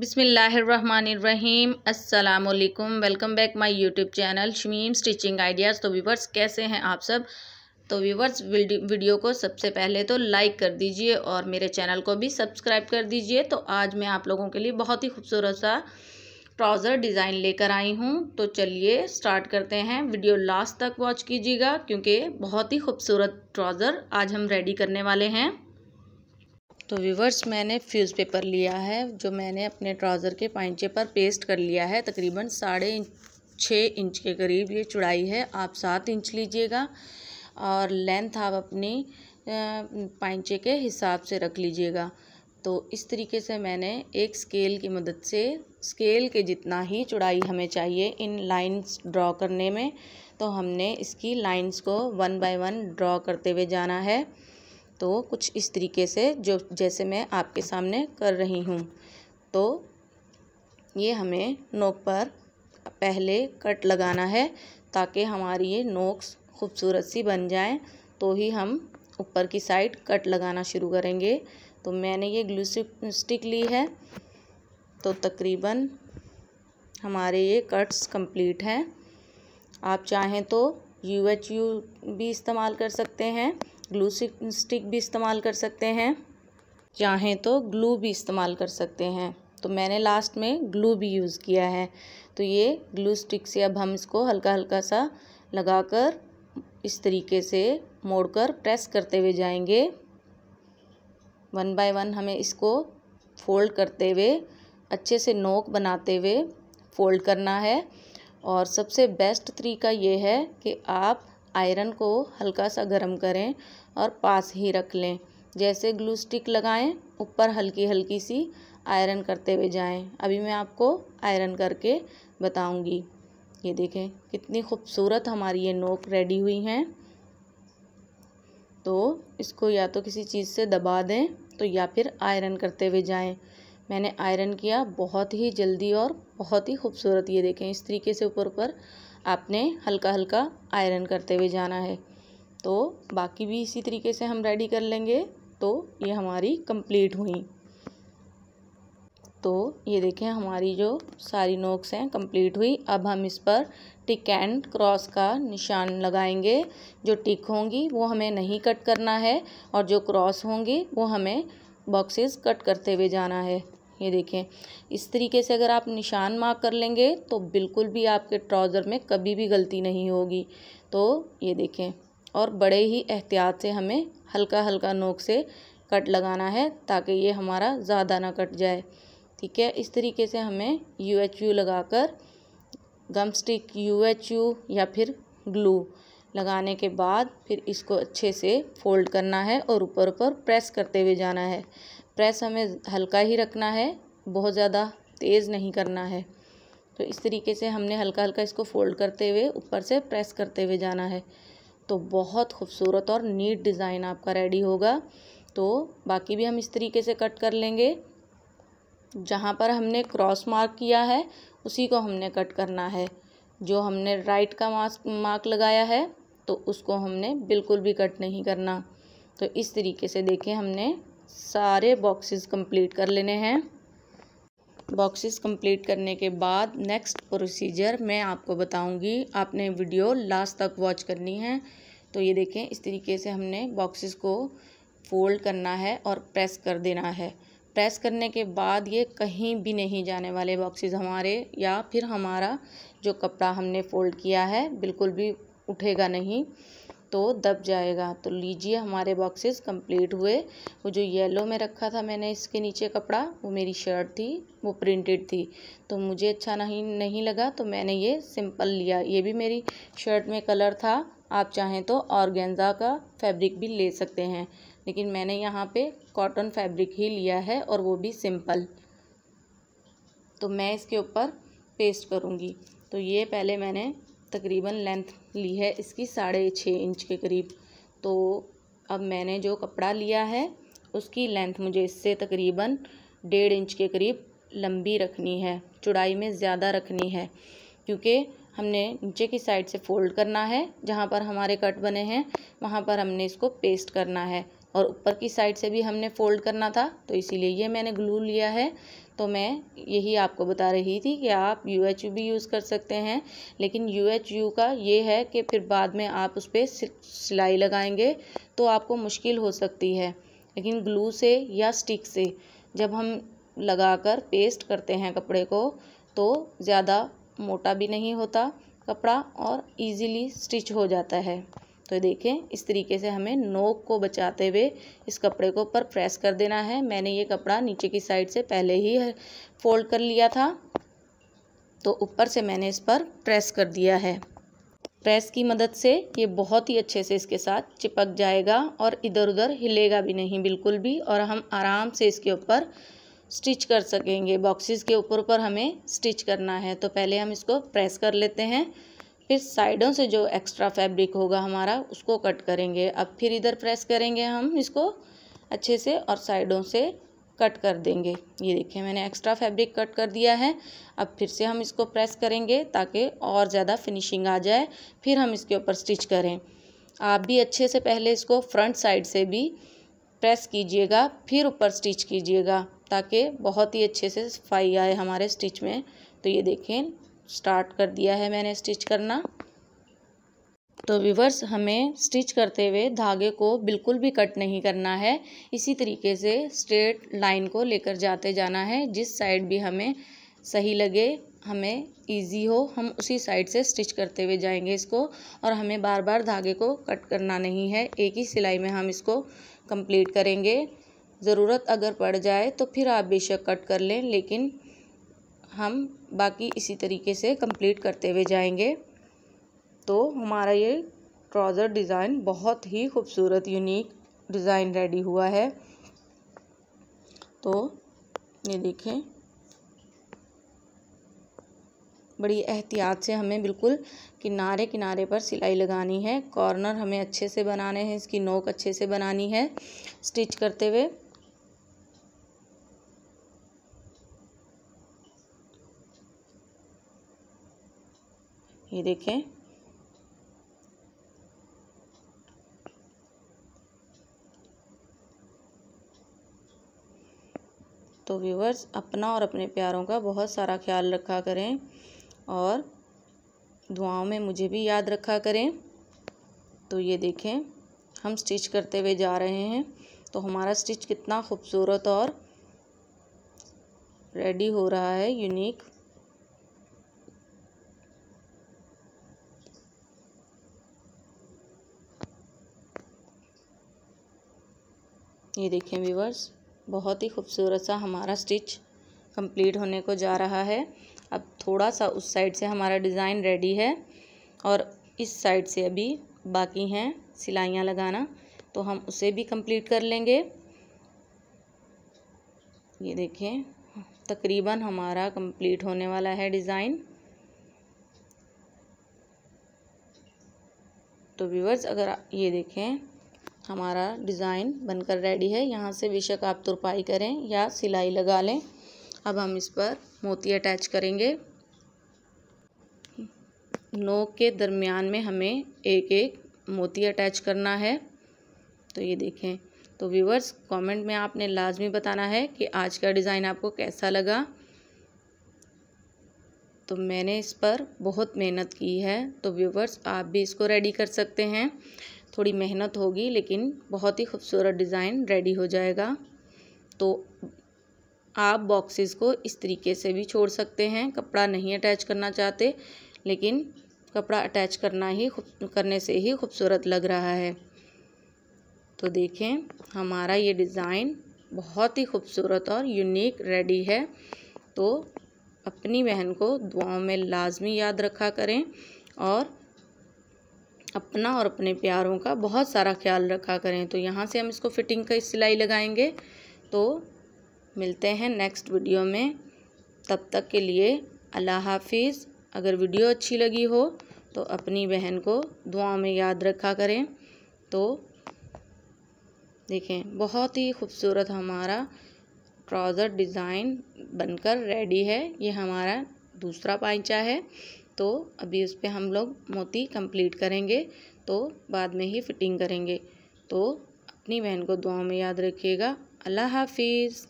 बिसमीम् अल्लाम welcome back my YouTube channel Shamim stitching ideas तो viewers कैसे हैं आप सब तो व्यूवर्स वीडियो को सबसे पहले तो लाइक कर दीजिए और मेरे चैनल को भी सब्सक्राइब कर दीजिए तो आज मैं आप लोगों के लिए बहुत ही खूबसूरत सा ट्राउज़र डिज़ाइन लेकर आई हूँ तो चलिए स्टार्ट करते हैं वीडियो लास्ट तक वॉच कीजिएगा क्योंकि बहुत ही खूबसूरत ट्राउज़र आज हम रेडी करने वाले हैं तो व्यूवर्स मैंने फ्यूज़ पेपर लिया है जो मैंने अपने ट्राउज़र के पाइचे पर पेस्ट कर लिया है तकरीबन साढ़े छः इंच के करीब ये चुड़ाई है आप सात इंच लीजिएगा और लेंथ आप अपनी पाइचे के हिसाब से रख लीजिएगा तो इस तरीके से मैंने एक स्केल की मदद से स्केल के जितना ही चुड़ाई हमें चाहिए इन लाइंस ड्रॉ करने में तो हमने इसकी लाइंस को वन बाय वन ड्रॉ करते हुए जाना है तो कुछ इस तरीके से जो जैसे मैं आपके सामने कर रही हूँ तो ये हमें नोक पर पहले कट लगाना है ताकि हमारी ये नोक्स खूबसूरत सी बन जाए तो ही हम ऊपर की साइड कट लगाना शुरू करेंगे तो मैंने ये ग्लू स्टिक ली है तो तकरीबन हमारे ये कट्स कंप्लीट हैं आप चाहें तो यू एच यू भी इस्तेमाल कर सकते हैं ग्लू स्टिक भी इस्तेमाल कर सकते हैं चाहें तो ग्लू भी इस्तेमाल कर सकते हैं तो मैंने लास्ट में ग्लू भी यूज़ किया है तो ये ग्लू स्टिक से अब हम इसको हल्का हल्का सा लगाकर इस तरीके से मोड़कर प्रेस करते हुए जाएंगे वन बाय वन हमें इसको फोल्ड करते हुए अच्छे से नोक बनाते हुए फोल्ड करना है और सबसे बेस्ट तरीका ये है कि आप आयरन को हल्का सा गर्म करें और पास ही रख लें जैसे ग्लू स्टिक लगाएं ऊपर हल्की हल्की सी आयरन करते हुए जाएं अभी मैं आपको आयरन करके बताऊंगी ये देखें कितनी खूबसूरत हमारी ये नोक रेडी हुई हैं तो इसको या तो किसी चीज़ से दबा दें तो या फिर आयरन करते हुए जाएं मैंने आयरन किया बहुत ही जल्दी और बहुत ही खूबसूरत ये देखें इस तरीके से ऊपर ऊपर आपने हल्का हल्का आयरन करते हुए जाना है तो बाकी भी इसी तरीके से हम रेडी कर लेंगे तो ये हमारी कंप्लीट हुई तो ये देखें हमारी जो सारी नोक्स हैं कंप्लीट हुई अब हम इस पर टिक एंड क्रॉस का निशान लगाएंगे जो टिक होंगी वो हमें नहीं कट करना है और जो क्रॉस होंगी वो हमें बॉक्सेस कट करते हुए जाना है ये देखें इस तरीके से अगर आप निशान मार्क कर लेंगे तो बिल्कुल भी आपके ट्राउज़र में कभी भी गलती नहीं होगी तो ये देखें और बड़े ही एहतियात से हमें हल्का हल्का नोक से कट लगाना है ताकि ये हमारा ज़्यादा ना कट जाए ठीक है इस तरीके से हमें यू एच यू लगा कर gum stick U H U या फिर ग्लू लगाने के बाद फिर इसको अच्छे से फोल्ड करना है और ऊपर ऊपर प्रेस करते हुए जाना है प्रेस हमें हल्का ही रखना है बहुत ज़्यादा तेज़ नहीं करना है तो इस तरीके से हमने हल्का हल्का इसको फोल्ड करते हुए ऊपर से प्रेस करते हुए जाना है तो बहुत खूबसूरत और नीट डिज़ाइन आपका रेडी होगा तो बाकी भी हम इस तरीके से कट कर लेंगे जहाँ पर हमने क्रॉस मार्क किया है उसी को हमने कट करना है जो हमने राइट का मास्क मार्क लगाया है तो उसको हमने बिल्कुल भी कट नहीं करना तो इस तरीके से देखें हमने सारे बॉक्सेस कंप्लीट कर लेने हैं बॉक्सेस कंप्लीट करने के बाद नेक्स्ट प्रोसीजर मैं आपको बताऊंगी आपने वीडियो लास्ट तक वॉच करनी है तो ये देखें इस तरीके से हमने बॉक्सेस को फोल्ड करना है और प्रेस कर देना है प्रेस करने के बाद ये कहीं भी नहीं जाने वाले बॉक्सेस हमारे या फिर हमारा जो कपड़ा हमने फोल्ड किया है बिल्कुल भी उठेगा नहीं तो दब जाएगा तो लीजिए हमारे बॉक्सेस कंप्लीट हुए वो जो येलो में रखा था मैंने इसके नीचे कपड़ा वो मेरी शर्ट थी वो प्रिंटेड थी तो मुझे अच्छा नहीं नहीं लगा तो मैंने ये सिंपल लिया ये भी मेरी शर्ट में कलर था आप चाहें तो ऑर्गेन्जा का फैब्रिक भी ले सकते हैं लेकिन मैंने यहाँ पर कॉटन फैब्रिक ही लिया है और वो भी सिंपल तो मैं इसके ऊपर पेस्ट करूँगी तो ये पहले मैंने तकरीबन लेंथ ली है इसकी साढ़े छः इंच के करीब तो अब मैंने जो कपड़ा लिया है उसकी लेंथ मुझे इससे तकरीबन डेढ़ इंच के करीब लंबी रखनी है चौड़ाई में ज़्यादा रखनी है क्योंकि हमने नीचे की साइड से फोल्ड करना है जहाँ पर हमारे कट बने हैं वहाँ पर हमने इसको पेस्ट करना है और ऊपर की साइड से भी हमने फोल्ड करना था तो इसीलिए ये मैंने ग्लू लिया है तो मैं यही आपको बता रही थी कि आप यू एच यू भी यूज़ कर सकते हैं लेकिन यू एच यू का ये है कि फिर बाद में आप उस पर सिलाई लगाएंगे तो आपको मुश्किल हो सकती है लेकिन ग्लू से या स्टिक से जब हम लगाकर पेस्ट करते हैं कपड़े को तो ज़्यादा मोटा भी नहीं होता कपड़ा और इजीली स्टिच हो जाता है तो देखें इस तरीके से हमें नोक को बचाते हुए इस कपड़े को ऊपर प्रेस कर देना है मैंने ये कपड़ा नीचे की साइड से पहले ही फोल्ड कर लिया था तो ऊपर से मैंने इस पर प्रेस कर दिया है प्रेस की मदद से ये बहुत ही अच्छे से इसके साथ चिपक जाएगा और इधर उधर हिलेगा भी नहीं बिल्कुल भी और हम आराम से इसके ऊपर स्टिच कर सकेंगे बॉक्सेस के ऊपर ऊपर हमें स्टिच करना है तो पहले हम इसको प्रेस कर लेते हैं फिर साइडों से जो एक्स्ट्रा फैब्रिक होगा हमारा उसको कट करेंगे अब फिर इधर प्रेस करेंगे हम इसको अच्छे से और साइडों से कट कर देंगे ये देखिए मैंने एक्स्ट्रा फैब्रिक कट कर दिया है अब फिर से हम इसको प्रेस करेंगे ताकि और ज़्यादा फिनिशिंग आ जाए फिर हम इसके ऊपर स्टिच करें आप भी अच्छे से पहले इसको फ्रंट साइड से भी प्रेस कीजिएगा फिर ऊपर स्टिच कीजिएगा ताकि बहुत ही अच्छे से सफाई आए हमारे स्टिच में तो ये देखें स्टार्ट कर दिया है मैंने स्टिच करना तो विवर्स हमें स्टिच करते हुए धागे को बिल्कुल भी कट नहीं करना है इसी तरीके से स्ट्रेट लाइन को लेकर जाते जाना है जिस साइड भी हमें सही लगे हमें इजी हो हम उसी साइड से स्टिच करते हुए जाएंगे इसको और हमें बार बार धागे को कट करना नहीं है एक ही सिलाई में हम इसको कंप्लीट करेंगे ज़रूरत अगर पड़ जाए तो फिर आप बेशक कट कर लें लेकिन हम बाकी इसी तरीके से कंप्लीट करते हुए जाएंगे तो हमारा ये ट्राउज़र डिज़ाइन बहुत ही खूबसूरत यूनिक डिज़ाइन रेडी हुआ है तो ये देखें बड़ी एहतियात से हमें बिल्कुल किनारे किनारे पर सिलाई लगानी है कॉर्नर हमें अच्छे से बनाने हैं इसकी नोक अच्छे से बनानी है स्टिच करते हुए ये देखें तो व्यूवर्स अपना और अपने प्यारों का बहुत सारा ख्याल रखा करें और दुआओं में मुझे भी याद रखा करें तो ये देखें हम स्टिच करते हुए जा रहे हैं तो हमारा स्टिच कितना खूबसूरत और रेडी हो रहा है यूनिक ये देखिए व्यूवर्स बहुत ही खूबसूरत सा हमारा स्टिच कंप्लीट होने को जा रहा है अब थोड़ा सा उस साइड से हमारा डिज़ाइन रेडी है और इस साइड से अभी बाकी हैं सिलाइयाँ लगाना तो हम उसे भी कंप्लीट कर लेंगे ये देखें तकरीबन हमारा कंप्लीट होने वाला है डिज़ाइन तो व्यूवर्स अगर ये देखें हमारा डिज़ाइन बनकर रेडी है यहाँ से बेशक आप तुरपाई करें या सिलाई लगा लें अब हम इस पर मोती अटैच करेंगे नोक के दरमियान में हमें एक एक मोती अटैच करना है तो ये देखें तो व्यूवर्स कमेंट में आपने लाजमी बताना है कि आज का डिज़ाइन आपको कैसा लगा तो मैंने इस पर बहुत मेहनत की है तो व्यूवर्स आप भी इसको रेडी कर सकते हैं थोड़ी मेहनत होगी लेकिन बहुत ही खूबसूरत डिज़ाइन रेडी हो जाएगा तो आप बॉक्सेस को इस तरीके से भी छोड़ सकते हैं कपड़ा नहीं अटैच करना चाहते लेकिन कपड़ा अटैच करना ही करने से ही खूबसूरत लग रहा है तो देखें हमारा ये डिज़ाइन बहुत ही खूबसूरत और यूनिक रेडी है तो अपनी बहन को दुआओं में लाजमी याद रखा करें और अपना और अपने प्यारों का बहुत सारा ख्याल रखा करें तो यहाँ से हम इसको फिटिंग का सिलाई लगाएंगे तो मिलते हैं नेक्स्ट वीडियो में तब तक के लिए अल्लाह हाफिज़ अगर वीडियो अच्छी लगी हो तो अपनी बहन को दुआ में याद रखा करें तो देखें बहुत ही खूबसूरत हमारा ट्राउज़र डिज़ाइन बनकर रेडी है ये हमारा दूसरा पाइचा है तो अभी उस पर हम लोग मोती कंप्लीट करेंगे तो बाद में ही फिटिंग करेंगे तो अपनी बहन को दुआओं में याद रखिएगा अल्लाह हाफिज़